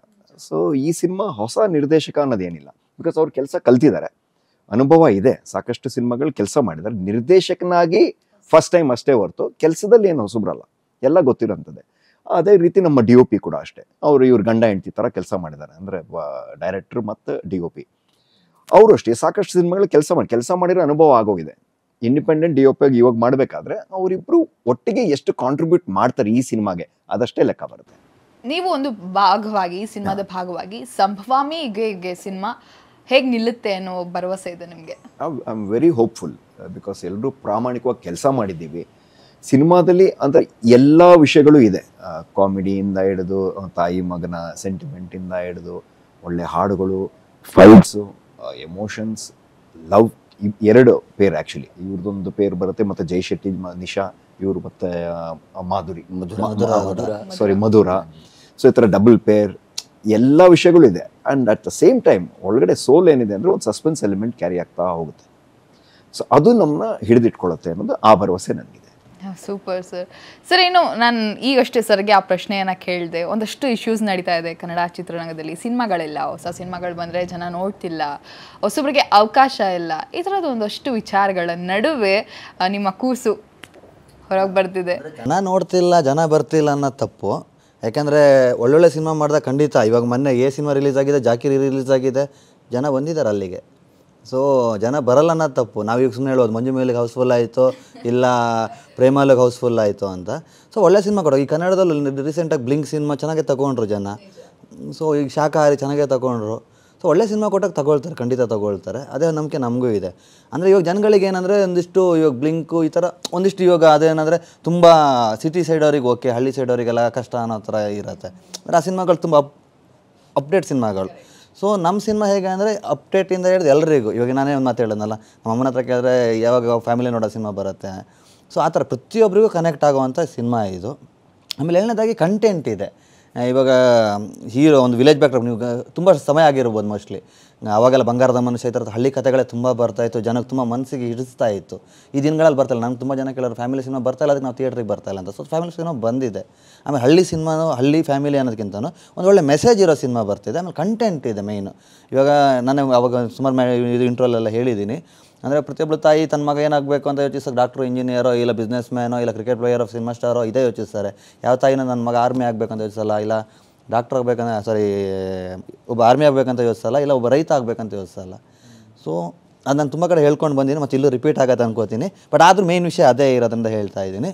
ಸೊ ಈ ಸಿನಿಮಾ ಹೊಸ ನಿರ್ದೇಶಕ ಅನ್ನೋದೇನಿಲ್ಲ ಬಿಕಾಸ್ ಅವ್ರ ಕೆಲಸ ಕಲ್ತಿದ್ದಾರೆ ಅನುಭವ ಇದೆ ಸಾಕಷ್ಟು ಸಿನಿಮಾಗಳು ಕೆಲಸ ಮಾಡಿದ್ದಾರೆ ನಿರ್ದೇಶಕನಾಗಿ ಫಸ್ಟ್ ಟೈಮ್ ಅಷ್ಟೇ ಹೊರತು ಕೆಲಸದಲ್ಲಿ ಏನು ಹೊಸಬ್ರಲ್ಲ ಎಲ್ಲ ಗೊತ್ತಿರೋಂಥದ್ದೇ ಅದೇ ರೀತಿ ನಮ್ಮ ಡಿ ಒ ಪಿ ಕೂಡ ಅಷ್ಟೇ ಅವರು ಇವ್ರ ಗಂಡ ಹೆಂಡತಿ ತರ ಕೆಲಸ ಮಾಡಿದ್ದಾರೆ ಅಂದ್ರೆ ಡೈರೆಕ್ಟ್ರ್ ಮತ್ತು ಡಿ ಒ ಪಿ ಅವರು ಅಷ್ಟೇ ಸಾಕಷ್ಟು ಸಿನಿಮಾಗಳು ಕೆಲಸ ಮಾಡಿ ಕೆಲಸ ಮಾಡಿರೋ ಅನುಭವ ಆಗೋಗಿದೆ ಇಂಡಿಪೆಂಡೆಂಟ್ ಡಿ ಒ ಪಿ ಇವಾಗ ಮಾಡಬೇಕಾದ್ರೆ ಅವರಿಬ್ಬರು ಒಟ್ಟಿಗೆ ಎಷ್ಟು ಕಾಂಟ್ರಿಬ್ಯೂಟ್ ಮಾಡ್ತಾರೆ ಈ ಸಿನಿಮಾಗೆ ಅದಷ್ಟೇ ಲೆಕ್ಕ ಬರುತ್ತೆ ನೀವು ಒಂದು ಭಾಗವಾಗಿ ಈ ಸಿನಿಮಾದ ಭಾಗವಾಗಿ ಸಂಭವಾಮಿಗೆ ಸಿನಿಮಾ ಹೇಗೆ ನಿಲ್ಲುತ್ತೆ ಅನ್ನೋ ಭರವಸೆ ಇದೆ ನಿಮಗೆ I am very hopeful because ಎಲ್ಲರೂ ಪ್ರಾಮಾಣಿಕವಾಗಿ ಕೆಲಸ ಮಾಡಿದ್ದೀವಿ ಸಿನಿಮಾದಲ್ಲಿ ಅಂದರೆ ಎಲ್ಲ ವಿಷಯಗಳು ಇದೆ ಕಾಮಿಡಿಯಿಂದ ಹಿಡಿದು ತಾಯಿ ಮಗನ ಸೆಂಟಿಮೆಂಟಿಂದ ಹಿಡಿದು ಒಳ್ಳೆ ಹಾಡುಗಳು ಫೈಟ್ಸು ಎಮೋಷನ್ಸ್ ಲವ್ ಎರಡು ಪೇರ್ ಆ್ಯಕ್ಚುಲಿ ಇವ್ರದ್ದೊಂದು ಪೇರ್ ಬರುತ್ತೆ ಮತ್ತು ಜೈ ಶೆಟ್ಟಿ ನಿಶಾ ಇವರು ಮತ್ತೆ ಮಾಧುರಿ ಸಾರಿ ಮಧುರ ಸೊ ಈ ಡಬಲ್ ಪೇರ್ ಎಲ್ಲ ವಿಷಯಗಳು ಇದೆ and at the same time ಒಳಗಡೆ ಸೋಲ್ ಏನಿದೆ ಅಂದರೆ ಒಂದು ಸಸ್ಪೆನ್ಸ್ ಎಲಿಮೆಂಟ್ ಕ್ಯಾರಿ ಆಗ್ತಾ ಹೋಗುತ್ತೆ ಸೊ ಅದು ನಮ್ಮನ್ನ ಹಿಡಿದಿಟ್ಕೊಳ್ಳುತ್ತೆ ಅನ್ನೋದು ಆ ಭರವಸೆ ನನಗೆ ಸೂಪರ್ ಸರ್ ಸರ್ ಏನು ನಾನು ಈಗಷ್ಟೇ ಸರ್ಗೆ ಆ ಪ್ರಶ್ನೆಯನ್ನು ಕೇಳಿದೆ ಒಂದಷ್ಟು ಇಶ್ಯೂಸ್ ನಡೀತಾ ಇದೆ ಕನ್ನಡ ಚಿತ್ರರಂಗದಲ್ಲಿ ಸಿನಿಮಾಗಳಿಲ್ಲ ಹೊಸ ಸಿನಿಮಾಗಳು ಬಂದರೆ ಜನ ನೋಡ್ತಿಲ್ಲ ಹೊಸೊಬ್ಬರಿಗೆ ಅವಕಾಶ ಇಲ್ಲ ಈ ಥರದ್ದು ಒಂದಷ್ಟು ವಿಚಾರಗಳ ನಡುವೆ ನಿಮ್ಮ ಕೂಸು ಹೊರಗೆ ಬರ್ತಿದೆ ಜನ ನೋಡ್ತಿಲ್ಲ ಜನ ಬರ್ತಿಲ್ಲ ಅನ್ನೋ ತಪ್ಪು ಯಾಕಂದರೆ ಒಳ್ಳೊಳ್ಳೆ ಸಿನಿಮಾ ಮಾಡಿದಾಗ ಖಂಡಿತ ಇವಾಗ ಮೊನ್ನೆ ಏ ಸಿನಿಮಾ ರಿಲೀಸ್ ಆಗಿದೆ ಜಾಕಿರಿ ರಿಲೀಸ್ ಆಗಿದೆ ಜನ ಬಂದಿದ್ದಾರೆ ಅಲ್ಲಿಗೆ ಸೊ ಜನ ಬರಲ್ಲ ಅನ್ನೋದು ತಪ್ಪು ನಾವು ಈಗ ಸುಮ್ಮನೆ ಹೇಳೋದು ಮಂಜು ಮೇಲೆ ಹೌಸ್ಫುಲ್ ಆಯಿತು ಇಲ್ಲ ಪ್ರೇಮಲಿಗೆ ಹೌಸ್ಫುಲ್ ಆಯಿತು ಅಂತ ಸೊ ಒಳ್ಳೆ ಸಿನಿಮಾ ಕೊಡೋ ಈ ಕನ್ನಡದಲ್ಲಿ ರೀಸೆಂಟಾಗಿ ಬ್ಲಿಂಕ್ ಸಿನಿಮಾ ಚೆನ್ನಾಗೆ ತೊಗೊಂಡ್ರು ಜನ ಸೊ ಈಗ ಶಾಖಾಹಾರಿ ಚೆನ್ನಾಗೆ ತೊಗೊಂಡ್ರು ಸೊ ಒಳ್ಳೆ ಸಿನಿಮಾ ಕೊಟ್ಟಾಗ ತಗೊಳ್ತಾರೆ ಖಂಡಿತ ತೊಗೊಳ್ತಾರೆ ಅದೇ ನಂಬಿಕೆ ನಮಗೂ ಇದೆ ಅಂದರೆ ಇವಾಗ ಜನಗಳಿಗೆ ಏನಂದರೆ ಒಂದಿಷ್ಟು ಇವಾಗ ಬ್ಲಿಂಕು ಈ ಥರ ಒಂದಿಷ್ಟು ಇವಾಗ ಅದೇನಂದರೆ ತುಂಬ ಸಿಟಿ ಸೈಡ್ ಸೈಡವ್ರಿಗೆ ಓಕೆ ಹಳ್ಳಿ ಸೈಡವರಿಗೆಲ್ಲ ಕಷ್ಟ ಅನ್ನೋ ಥರ ಇರುತ್ತೆ ಅಂದರೆ ಆ ಸಿನಿಮಾಗಳು ತುಂಬ ಅಪ್ ಅಪ್ಡೇಟ್ ಸಿನಿಮಾಗಳು ಸೊ ನಮ್ಮ ಸಿನಿಮಾ ಹೇಗೆ ಅಂದರೆ ಅಪ್ಡೇಟಿಂದ ಹಿಡಿದು ಎಲ್ಲರಿಗೂ ಇವಾಗ ನಾನೇ ಒಂದು ಮಾತು ಹೇಳೋದಲ್ಲ ನಮ್ಮ ಅಮ್ಮನ ಹತ್ರ ಕೇಳಿದ್ರೆ ಯಾವಾಗ ಫ್ಯಾಮಿಲಿ ನೋಡೋ ಸಿನಿಮಾ ಬರುತ್ತೆ ಸೊ ಆ ಥರ ಪ್ರತಿಯೊಬ್ಬರಿಗೂ ಕನೆಕ್ಟ್ ಆಗುವಂಥ ಸಿನಿಮಾ ಇದು ಆಮೇಲೆ ಎರಡನೇದಾಗಿ ಕಂಟೆಂಟ್ ಇದೆ ಇವಾಗ ಹೀರೋ ಒಂದು ವಿಲೇಜ್ ಬ್ಯಾಕ್ಡ್ರಾಪ್ ನೀವು ತುಂಬ ಸಮಯ ಆಗಿರ್ಬೋದು ಮೋಸ್ಟ್ಲಿ ಆವಾಗೆಲ್ಲ ಬಂಗಾರದ ಮನುಷ್ಯ ಈ ಹಳ್ಳಿ ಕಥೆಗಳೇ ತುಂಬ ಬರ್ತಾಯಿತ್ತು ಜನಕ್ಕೆ ತುಂಬ ಮನಸ್ಸಿಗೆ ಹಿಡಿಸ್ತಾ ಇತ್ತು ಈ ದಿನಗಳಲ್ಲಿ ಬರ್ತಾಯಿಲ್ಲ ನಂಗೆ ತುಂಬ ಜನ ಕೇಳೋರು ಫ್ಯಾಮಿಲಿ ಸಿನಿಮಾ ಇಲ್ಲ ಅದಕ್ಕೆ ನಾವು ಥಿಯೇಟ್ರಿಗೆ ಬರ್ತಾಯಿಲ್ಲ ಅಂತ ಸೊ ಫ್ಯಾಮಿಲಿ ಸಿನಿಮಾ ಬಂದಿದೆ ಆಮೇಲೆ ಹಳ್ಳಿ ಸಿನಿಮಾನು ಹಳ್ಳಿ ಫ್ಯಾಮಿಲಿ ಅನ್ನೋದಕ್ಕಿಂತನೂ ಒಂದು ಒಳ್ಳೆ ಮೆಸೇಜ್ ಇರೋ ಸಿನಿಮಾ ಬರ್ತಿದೆ ಆಮೇಲೆ ಕಂಟೆಂಟ್ ಇದೆ ಮೇಯ್ನು ಇವಾಗ ನಾನು ಅವಾಗ ಸುಮಾರು ಮೇ ಇದು ಇಂಟ್ರೋಲೆಲ್ಲ ಹೇಳಿದ್ದೀನಿ ಅಂದರೆ ಪ್ರತಿಯೊಬ್ಬಳು ತಾಯಿ ತನ್ನ ಮಗ ಏನಾಗಬೇಕು ಅಂತ ಯೋಚಿಸ್ತಾರೆ ಡಾಕ್ಟ್ರು ಇಂಜಿನಿಯರೋ ಇಲ್ಲ ಬಿಸ್ನೆಸ್ ಮ್ಯಾನೋ ಇಲ್ಲ ಕ್ರಿಕೆಟ್ ಪ್ಲೇಯರ್ ಆಫ್ ಸಿನಿಮಾ ಸ್ಟಾರೋ ಇದೇ ಯೋಚಿಸ್ತಾರೆ ಯಾವ ತಾಯಿನ ನನ್ನ ಮಗ ಆರ್ಮಿ ಆಗಬೇಕು ಅಂತ ಯೋಚಿಸಲ್ಲ ಇಲ್ಲ ಡಾಕ್ಟರ್ ಆಗಬೇಕಂದ್ರೆ ಸಾರಿ ಒಬ್ಬ ಆರ್ಮಿ ಆಗಬೇಕಂತ ಯೋಚಿಸಲ್ಲ ಇಲ್ಲ ಒಬ್ಬ ರೈತ ಆಗಬೇಕಂತ ಯೋಚಿಸಲ್ಲ ಸೊ ಅದನ್ನು ತುಂಬ ಕಡೆ ಹೇಳ್ಕೊಂಡು ಬಂದಿದ್ದೀನಿ ಮತ್ತು ಇಲ್ಲೂ ರಿಪೀಟ್ ಆಗತ್ತೆ ಅನ್ಕೋತೀನಿ ಬಟ್ ಆದರೂ ಮೇನ್ ವಿಷಯ ಅದೇ ಇರೋದ್ರಿಂದ ಹೇಳ್ತಾ ಇದ್ದೀನಿ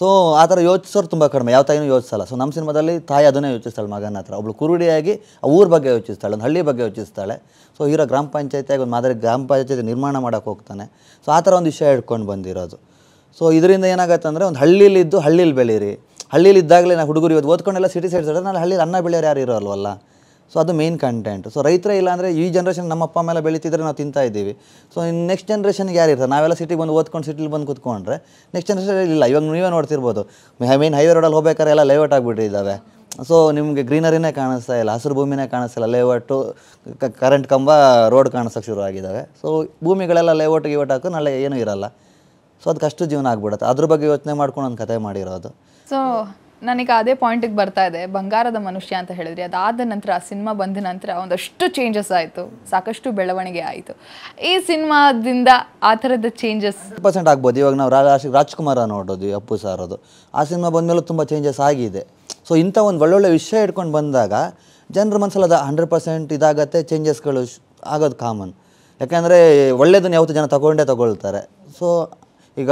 ಸೊ ಆ ಥರ ಯೋಚಿಸೋರು ತುಂಬ ಕಡಿಮೆ ಯಾವ ತಾಯಿನೂ ಯೋಚಿಸಲ್ಲ ಸೊ ನಮ್ಮ ಸಿನಿಮಾದಲ್ಲಿ ತಾಯಿ ಅದನ್ನೇ ಯೋಚಿಸ್ತಾಳೆ ಮಗನ ಹತ್ರ ಒಬ್ಬಳು ಕುರುಡಿಯಾಗಿ ಊರ ಬಗ್ಗೆ ಯೋಚಿಸ್ತಾಳೆ ಒಂದು ಹಳ್ಳಿ ಬಗ್ಗೆ ಯೋಚಿಸ್ತಾಳೆ ಸೊ ಹೀರೋ ಗ್ರಾಮ ಪಂಚಾಯತಿಯಾಗಿ ಒಂದು ಮಾದರಿ ಗ್ರಾಮ ಪಂಚಾಯತಿ ನಿರ್ಮಾಣ ಮಾಡೋಕ್ಕೆ ಹೋಗ್ತಾನೆ ಸೊ ಆ ಥರ ಒಂದು ವಿಷಯ ಹಿಡ್ಕೊಂಡು ಬಂದಿರೋದು ಸೊ ಇದರಿಂದ ಏನಾಗುತ್ತೆ ಅಂದರೆ ಒಂದು ಹಳ್ಳೀಲಿದ್ದು ಹಳ್ಳೀಲಿ ಬೆಳೀರಿ ಹಳ್ಳಿಯಲ್ಲಿ ಇದ್ದಾಗಲೇ ನಾವು ಹುಡುಗರು ಇವತ್ತು ಓದ್ಕೊಂಡೆಲ್ಲ ಸಿಟಿ ಸೈಡ್ ಸೈಡ್ ನಾನು ಹಳ್ಳಿಯಲ್ಲಿ ಅನ್ನ ಬೆಳೆಯೋರು ಯಾರು ಇರೋಲ್ವಲ್ಲ ಸೊ ಅದು ಮೇನ್ ಕಂಟೆಂಟ್ ಸೊ ರೈತರೇ ಅಂದರೆ ಈ ಜನ್ರೇಷನ್ ನಮ್ಮ ಅಪ್ಪ ಅಮ್ಮ ಬೆಳೀತಿದ್ರೆ ನಾವು ತಿಂತಾ ಇದ್ದೀವಿ ಸೊ ನೆಕ್ಸ್ಟ್ ಜನ್ರೇಷನ್ಗೆ ಯಾರು ಇರ್ತಾರೆ ನಾವೆಲ್ಲ ಸಿಟಿಗೆ ಬಂದು ಓದ್ಕೊಂಡು ಸಿಟಿಲಿ ಬಂದು ಕೂತ್ಕೊಂಡ್ರೆ ನೆಕ್ಸ್ಟ್ ಜನ್ರೇಷನ್ ಇಲ್ಲ ಇವಾಗ ನೀವೇ ನೋಡ್ತಿರ್ಬೋದು ಮೇನ್ ಹೈವೇ ರೋಡಲ್ಲಿ ಹೋಗ್ಬೇಕಾದ್ರೆ ಎಲ್ಲ ಲೇಔಟ್ ಆಗಿಬಿಟ್ಟಿದ್ದಾವೆ ಸೊ ನಿಮಗೆ ಗ್ರೀನರಿನೇ ಕಾಣಿಸ್ತಾ ಇಲ್ಲ ಹಸಿರು ಭೂಮಿನೇ ಇಲ್ಲ ಲೇಔಟು ಕರೆಂಟ್ ಕಂಬ ರೋಡ್ ಕಾಣಿಸೋಕ್ಕೆ ಶುರು ಆಗಿದ್ದಾವೆ ಸೊ ಭೂಮಿಗಳೆಲ್ಲ ಲೇಔಟ್ ಗಿವಟ್ ಹಾಕೋ ನಾಳೆ ಏನೂ ಇರೋಲ್ಲ ಸೊ ಅದು ಕಷ್ಟ ಜೀವನ ಆಗ್ಬಿಡುತ್ತೆ ಅದ್ರ ಬಗ್ಗೆ ಯೋಚನೆ ಮಾಡ್ಕೊಂಡು ಒಂದು ಕತೆ ಮಾಡಿರೋದು ಸೊ ನನಗೆ ಅದೇ ಪಾಯಿಂಟಿಗೆ ಬರ್ತಾ ಇದೆ ಬಂಗಾರದ ಮನುಷ್ಯ ಅಂತ ಹೇಳಿದ್ರಿ ಅದಾದ ನಂತರ ಆ ಸಿನಿಮಾ ಬಂದ ನಂತರ ಒಂದಷ್ಟು ಚೇಂಜಸ್ ಆಯಿತು ಸಾಕಷ್ಟು ಬೆಳವಣಿಗೆ ಆಯಿತು ಈ ಸಿನಿಮಾದಿಂದ ಆ ಥರದ ಚೇಂಜಸ್ ಪರ್ಸೆಂಟ್ ಆಗ್ಬೋದು ಇವಾಗ ನಾವು ರಾಜ್ಕುಮಾರ ನೋಡೋದು ಅಪ್ಪು ಸಾರೋದು ಆ ಸಿನಿಮಾ ಮೇಲೆ ತುಂಬ ಚೇಂಜಸ್ ಆಗಿದೆ ಸೊ ಇಂಥ ಒಂದು ಒಳ್ಳೊಳ್ಳೆ ವಿಷಯ ಇಟ್ಕೊಂಡು ಬಂದಾಗ ಜನರ ಮನಸ್ಸಲ್ಲಿ ಅದು ಹಂಡ್ರೆಡ್ ಪರ್ಸೆಂಟ್ ಇದಾಗತ್ತೆ ಚೇಂಜಸ್ಗಳು ಆಗೋದು ಕಾಮನ್ ಯಾಕೆಂದರೆ ಒಳ್ಳೆಯದನ್ನು ಯಾವತ್ತೂ ಜನ ತಗೊಂಡೇ ತಗೊಳ್ತಾರೆ ಸೊ ಈಗ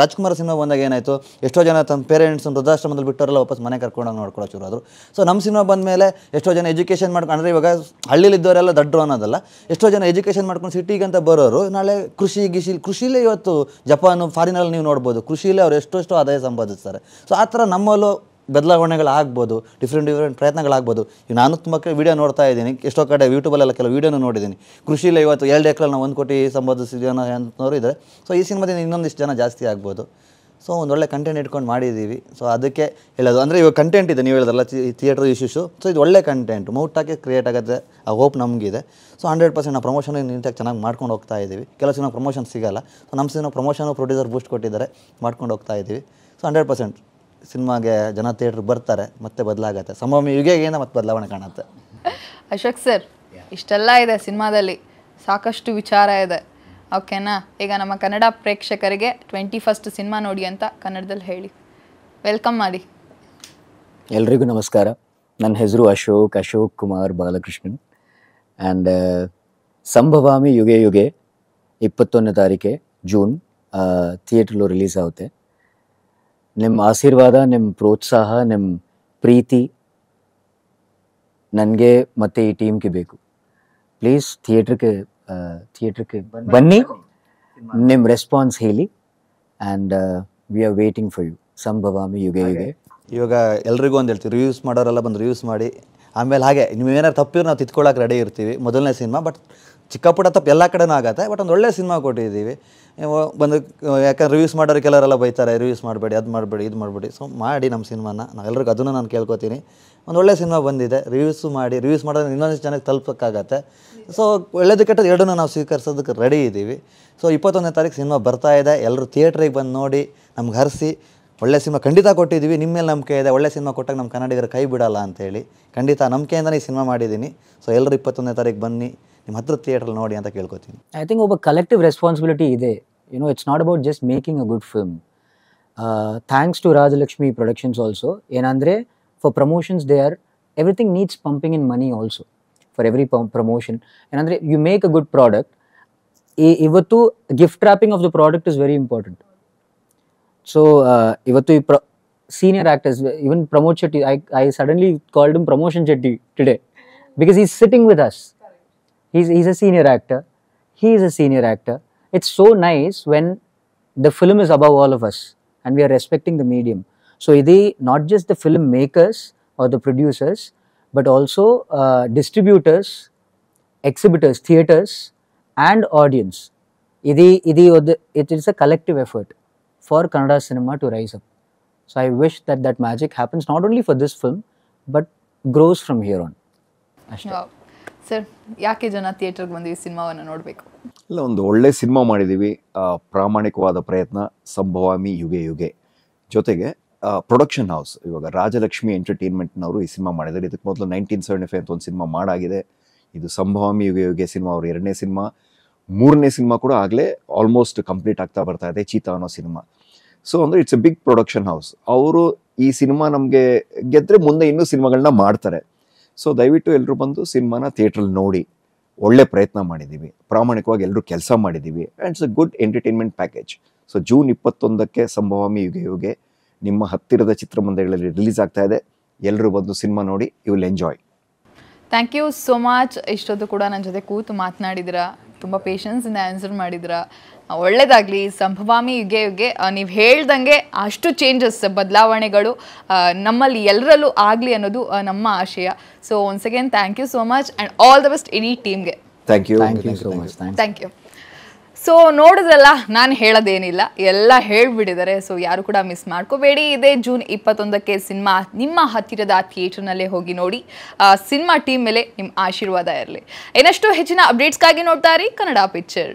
ರಾಜ್ಕುಮಾರ್ ಸಿನಿಮಾ ಬಂದಾಗ ಏನಾಯಿತು ಎಷ್ಟೋ ಜನ ತಮ್ಮ ಪೇರೆಂಟ್ಸ್ ವೃದ್ಧಾಶ್ರಮದಲ್ಲಿ ಬಿಟ್ಟರೆಲ್ಲ ವಾಪಸ್ ಮನೆ ಕರ್ಕೊಂಡೋಗಿ ನೋಡ್ಕೊಳ್ಳೋ ಶುರು ಆದರು ಸೊ ನಮ್ಮ ಸಿನಿಮಾ ಬಂದ ಮೇಲೆ ಎಷ್ಟೋ ಜನ ಎಜುಕೇಷನ್ ಮಾಡ್ಕೊಂಡು ಅಂದರೆ ಇವಾಗ ಹಳ್ಳಿಲಿದ್ದವರೆಲ್ಲ ದಡ್ರು ಅನ್ನೋದಲ್ಲ ಎಷ್ಟೋ ಜನ ಎಜುಕೇಷನ್ ಮಾಡ್ಕೊಂಡು ಸಿಟಿಗೆ ಅಂತ ಬರೋರು ನಾಳೆ ಕೃಷಿ ಗಿಶಿ ಕೃಷಿಲೇ ಇವತ್ತು ಜಪಾನು ಫಾರಿನಲ್ಲಿ ನೀವು ನೋಡ್ಬೋದು ಕೃಷಿಲೇ ಅವ್ರು ಎಷ್ಟೋ ಎಷ್ಟೋ ಆದಾಯ ಸಂಪಾದಿಸ್ತಾರೆ ಸೊ ಆ ಥರ ನಮ್ಮಲ್ಲೂ ಬದಲಾವಣೆಗಳಾಗ್ಬೋದು ಡಿಫ್ರೆಂಟ್ ಡಿಫ್ರೆಂಟ್ ಪ್ರಯತ್ನಗಳಾಗ್ಬೋದು ಈಗ ನಾನು ತುಂಬ ವೀಡಿಯೋ ನೋಡ್ತಾ ಇದ್ದೀನಿ ಎಷ್ಟೋ ಕಡೆ ಯೂಟ್ಯೂಬಲ್ಲೆಲ್ಲ ಕೆಲವು ವೀಡಿಯೋನು ನೋಡಿದ್ದೀನಿ ಕೃಷಿಯಲ್ಲಿ ಇವತ್ತು ಎರಡು ಎಕ್ರಲ್ಲಿ ನಾವು ಒಂದು ಕೋಟಿ ಸಂಪಾದಿಸಿದ ಜನ ಅಂತವ್ರು ಇದ್ದಾರೆ ಸೊ ಈ ಸಿನಿಮಾದಿಂದ ಇನ್ನೊಂದಿಷ್ಟು ಜನ ಜಾಸ್ತಿ ಆಗ್ಬೋದು ಸೊ ಒಂದೊಳ್ಳೆ ಕಂಟೆಂಟ್ ಇಟ್ಕೊಂಡು ಮಾಡಿದ್ದೀವಿ ಸೊ ಅದಕ್ಕೆ ಹೇಳೋದು ಅಂದರೆ ಇವಾಗ ಕಂಟೆಂಟ್ ಇದೆ ನೀವು ಹೇಳಿದ್ರಲ್ಲ ಥಿಯೇಟ್ರ್ ಇಶ್ಯೂಸು ಸೊ ಇದು ಒಳ್ಳೆ ಕಂಟೆಂಟ್ ಮೂಟಾಕೆ ಕ್ರಿಯೇಟ್ ಆಗುತ್ತೆ ಆ ಹೋಪ್ ನಮಗಿದೆ ಸೊ ಹಂಡ್ರೆಡ್ ಪರ್ಸೆಂಟ್ ನಾವು ಪ್ರಮೋಷನ್ ನಿಂತಾಗ ಚೆನ್ನಾಗಿ ಮಾಡ್ಕೊಂಡು ಹೋಗ್ತಾ ಇದ್ದೀವಿ ಕೆಲವು ಸಿನಿಮಾ ಪ್ರಮೋಷನ್ ಸಿಗೋಲ್ಲ ಸೊ ನಮ್ಮ ಸಿನಿಮಾ ಪ್ರಮೋಷನು ಪ್ರೊಡ್ಯೂಸರ್ ಬೂಸ್ಟ್ ಕೊಟ್ಟಿದ್ದಾರೆ ಮಾಡ್ಕೊಂಡು ಹೋಗ್ತಾ ಇದ್ದೀವಿ ಸೊ ಹಂಡ್ರೆಡ್ ಪರ್ಸೆಂಟ್ ಸಿನಿಮಾಗೆ ಜನ ಥಿಯೇಟ್ರ್ ಬರ್ತಾರೆ ಮತ್ತೆ ಬದಲಾಗತ್ತೆ ಸಮವಮಿ ಯುಗೇಗೇನ ಮತ್ತೆ ಬದಲಾವಣೆ ಕಾಣುತ್ತೆ ಅಶೋಕ್ ಸರ್ ಇಷ್ಟೆಲ್ಲ ಇದೆ ಸಿನಿಮಾದಲ್ಲಿ ಸಾಕಷ್ಟು ವಿಚಾರ ಇದೆ ಓಕೆನಾ ಈಗ ನಮ್ಮ ಕನ್ನಡ ಪ್ರೇಕ್ಷಕರಿಗೆ ಟ್ವೆಂಟಿ ಫಸ್ಟ್ ಸಿನಿಮಾ ನೋಡಿ ಅಂತ ಕನ್ನಡದಲ್ಲಿ ಹೇಳಿ ವೆಲ್ಕಮ್ ಮಾಡಿ ಎಲ್ರಿಗೂ ನಮಸ್ಕಾರ ನನ್ನ ಹೆಸರು ಅಶೋಕ್ ಅಶೋಕ್ ಕುಮಾರ್ ಬಾಲಕೃಷ್ಣನ್ ಆ್ಯಂಡ್ uh, ಸಂಭವಾಮಿ ಯುಗೆ ಯುಗೆ ಇಪ್ಪತ್ತೊಂದನೇ ತಾರೀಕೆ ಜೂನ್ ಥಿಯೇಟ್ರಲ್ಲೂ ರಿಲೀಸ್ ಆಗುತ್ತೆ ನಿಮ್ಮ ಆಶೀರ್ವಾದ ನಿಮ್ಮ ಪ್ರೋತ್ಸಾಹ ನಿಮ್ಮ ಪ್ರೀತಿ ನನಗೆ ಮತ್ತೆ ಈ ಟೀಮ್ಗೆ ಬೇಕು ಪ್ಲೀಸ್ ಥಿಯೇಟ್ರಿಗೆ ಥಿಯೇಟ್ರಿಗೆ ಬನ್ನಿ ನಿಮ್ಮ ರೆಸ್ಪಾನ್ಸ್ ಹೇಳಿ and we are waiting for you Sambhavami Yuge ಯುಗೆ ಇವಾಗ ಎಲ್ರಿಗೂ ಒಂದು ಹೇಳ್ತೀವಿ ರಿವ್ಯೂಸ್ ಮಾಡೋರೆಲ್ಲ ಬಂದು ರಿವ್ಯೂಸ್ ಮಾಡಿ ಆಮೇಲೆ ಹಾಗೆ ನೀವು ಏನಾರು ತಪ್ಪಿದ್ರೆ ನಾವು ತಿತ್ಕೊಳ್ಳೋಕೆ ರೆಡಿ ಇರ್ತೀವಿ ಮೊದಲನೇ ಸಿನಿಮಾ ಬಟ್ ಚಿಕ್ಕಪುಟ್ಟ ತಪ್ಪು ಎಲ್ಲ ಕಡೆನೂ ಆಗತ್ತೆ ಬಟ್ ಒಂದು ಒಳ್ಳೆ ಸಿನಿಮಾ ಕೊಟ್ಟಿದ್ದೀವಿ ಬಂದು ಯಾಕಂದ್ರೆ ರಿವ್ಯೂಸ್ ಮಾಡೋರು ಕೆಲವರೆಲ್ಲ ಬೈತಾರೆ ರಿವ್ಯೂಸ್ ಮಾಡಬೇಡಿ ಅದು ಮಾಡಬೇಡಿ ಇದು ಮಾಡಬೇಡಿ ಸೊ ಮಾಡಿ ನಮ್ಮ ಸಿನಿಮಾನ ನಾವೆಲ್ಲರಿಗೂ ಅದನ್ನು ನಾನು ಕೇಳ್ಕೊತೀನಿ ಒಂದು ಒಳ್ಳೆ ಸಿನಿಮಾ ಬಂದಿದೆ ರಿವ್ಯೂಸ್ ಮಾಡಿ ರಿವ್ಯೂಸ್ ಮಾಡೋದ್ರೆ ಇನ್ನೊಂದಷ್ಟು ಜನಕ್ಕೆ ತಲುಪೋಕ್ಕಾಗತ್ತೆ ಸೊ ಒಳ್ಳೇದು ಕೆಟ್ಟದ್ದು ಎರಡನ್ನೂ ನಾವು ಸ್ವೀಕರಿಸೋದಕ್ಕೆ ರೆಡಿ ಇದ್ದೀವಿ ಸೊ ಇಪ್ಪತ್ತೊಂದನೇ ತಾರೀಕು ಸಿನಿಮಾ ಬರ್ತಾ ಇದೆ ಎಲ್ಲರೂ ಥಿಯೇಟ್ರಿಗೆ ಬಂದು ನೋಡಿ ನಮ್ಗೆ ಹರಿಸಿ ಒಳ್ಳೆ ಸಿನಿಮಾ ಖಂಡಿತ ಕೊಟ್ಟಿದ್ದೀವಿ ನಿಮ್ಮ ಮೇಲೆ ನಂಬಿಕೆ ಇದೆ ಒಳ್ಳೆ ಸಿನಿಮಾ ಕೊಟ್ಟಾಗ ನಮ್ಮ ಕನ್ನಡಿಗರ ಕೈ ಬಿಡಲ್ಲ ಅಂತೇಳಿ ಖಂಡಿತ ನಂಬಿಕೆಯಿಂದನೇ ಈ ಸಿನಿಮಾ ಮಾಡಿದ್ದೀನಿ ಸೊ ಎಲ್ಲರೂ ಇಪ್ಪತ್ತೊಂದನೇ ತಾರೀಕು ಬನ್ನಿ ನಿಮ್ಮ ಹತ್ರ ಥಿಯೇಟ್ರಲ್ಲಿ ನೋಡಿ ಅಂತ ಕೇಳ್ಕೊತೀನಿ ಐ ಥಿಂಕ್ ಒಬ್ಬ ಕಲೆಕ್ಟಿವ್ ರೆಸ್ಪಾನ್ಸಿಬಿಲಿಟಿ ಇದೆ you know it's not about just making a good film thanks to Rajalakshmi productions also ಏನಂದರೆ for promotions they are everything needs pumping in money also for every promotion ಏನಂದರೆ you make a good product ಇವತ್ತು gift wrapping of the product is very important so ಇವತ್ತು ಈ ಪ್ರ senior actors even Pramod Shetty I I suddenly called promotion Shetty today because is sitting with us he's, he's a senior actor. He is a senior actor. It's so nice when the film is above all of us and we are respecting the medium. So, they, not just the filmmakers or the producers, but also uh, distributors, exhibitors, theaters, and audience. it is a collective effort for Kannada cinema to rise up. So, I wish that that magic happens not only for this film, but grows from here on. Ashtar. Sir ಯಾಕೆ ಜನ ಥಿಯೇಟರ್ಗೆ ಬಂದಿವಿ ಸಿನಿಮಾವನ್ನು ನೋಡಬೇಕು ಇಲ್ಲ ಒಂದು ಒಳ್ಳೆ cinema ಮಾಡಿದ್ದೀವಿ ಪ್ರಾಮಾಣಿಕವಾದ ಪ್ರಯತ್ನ ಸಂಭವಾಮಿ ಯುಗೆ ಯುಗೆ ಜೊತೆಗೆ ಪ್ರೊಡಕ್ಷನ್ ಹೌಸ್ ಇವಾಗ ರಾಜಲಕ್ಷ್ಮಿ ಎಂಟರ್ಟೈನ್ಮೆಂಟ್ನವರು ಈ ಸಿನಿಮಾ ಮಾಡಿದ್ದಾರೆ ಇದಕ್ಕೆ ಮೊದಲು ನೈನ್ಟೀನ್ ಸೆವೆಂಟಿ ಫೈವ್ ಅಂತ ಒಂದು ಸಿನಿಮಾ ಮಾಡಾಗಿದೆ ಇದು ಸಂಭವಾಮಿ ಯುಗೆ ಯುಗೆ ಸಿನಿಮಾ ಅವರು ಎರಡನೇ ಸಿನಿಮಾ ಮೂರನೇ ಸಿನಿಮಾ ಕೂಡ ಆಗಲೇ ಆಲ್ಮೋಸ್ಟ್ ಕಂಪ್ಲೀಟ್ ಆಗ್ತಾ ಬರ್ತಾ ಇದೆ ಚೀತಾ ಅನ್ನೋ ಸಿನಿಮಾ ಸೊ ಅಂದರೆ it's a big production house ಅವರು ಈ ಸಿನಿಮಾ ನಮಗೆ ಗೆದ್ದರೆ ಮುಂದೆ ಇನ್ನೂ ಸಿನಿಮಾಗಳನ್ನ ಮಾಡ್ತಾರೆ ಸೊ ದಯವಿಟ್ಟು ಎಲ್ಲರೂ ಬಂದು ಸಿನಿಮಾನ ಥಿಯೇಟ್ರಲ್ಲಿ ನೋಡಿ ಒಳ್ಳೆ ಪ್ರಯತ್ನ ಮಾಡಿದ್ದೀವಿ ಪ್ರಾಮಾಣಿಕವಾಗಿ ಎಲ್ಲರೂ ಕೆಲಸ ಮಾಡಿದ್ದೀವಿ and a good entertainment package so June ಇಪ್ಪತ್ತೊಂದಕ್ಕೆ ಸಂಭವಾಮಿ ಯುಗೆ ಯುಗೆ ನಿಮ್ಮ ಹತ್ತಿರದ ಚಿತ್ರಮಂದಿರಗಳಲ್ಲಿ ರಿಲೀಸ್ ಆಗ್ತಾ ಇದೆ ಎಲ್ಲರೂ ಬಂದು ಸಿನಿಮಾ ನೋಡಿ you will enjoy thank you so much ಇಷ್ಟೊತ್ತು ಕೂಡ ನನ್ನ ಜೊತೆ ಕೂತು ಮಾತನಾಡಿದಿರ ತುಂಬ ಪೇಷನ್ಸಿಂದ ಆನ್ಸರ್ ಮಾಡಿದ್ರ ಒಳ್ಳೇದಾಗ್ಲಿ ಸಂಭವಾಮಿ ಯುಗೆ ಯುಗೆ ನೀವು ಹೇಳ್ದಂಗೆ ಅಷ್ಟು ಚೇಂಜಸ್ ಬದಲಾವಣೆಗಳು ನಮ್ಮಲ್ಲಿ ಎಲ್ಲರಲ್ಲೂ ಆಗಲಿ ಅನ್ನೋದು ನಮ್ಮ ಆಶಯ so once again thank you so much and all the best ಇಡೀ ಟೀಮ್ಗೆ thank you thank you so ನೋಡಿದ್ರಲ್ಲ ನಾನು ಹೇಳೋದೇನಿಲ್ಲ ಎಲ್ಲ ಹೇಳಿಬಿಟ್ಟಿದ್ದಾರೆ ಸೊ ಯಾರು ಕೂಡ ಮಿಸ್ ಮಾಡ್ಕೋಬೇಡಿ ಇದೇ ಜೂನ್ ಇಪ್ಪತ್ತೊಂದಕ್ಕೆ ಸಿನಿಮಾ ನಿಮ್ಮ ಹತ್ತಿರದ ಥಿಯೇಟರ್ನಲ್ಲೇ ಹೋಗಿ ನೋಡಿ ಸಿನಿಮಾ ಟೀಮ್ ಮೇಲೆ ನಿಮ್ಮ ಆಶೀರ್ವಾದ ಇರಲಿ ಇನ್ನಷ್ಟು ಹೆಚ್ಚಿನ ಅಪ್ಡೇಟ್ಸ್ಗಾಗಿ ನೋಡ್ತಾ ಇರಿ ಕನ್ನಡ ಪಿಕ್ಚರ್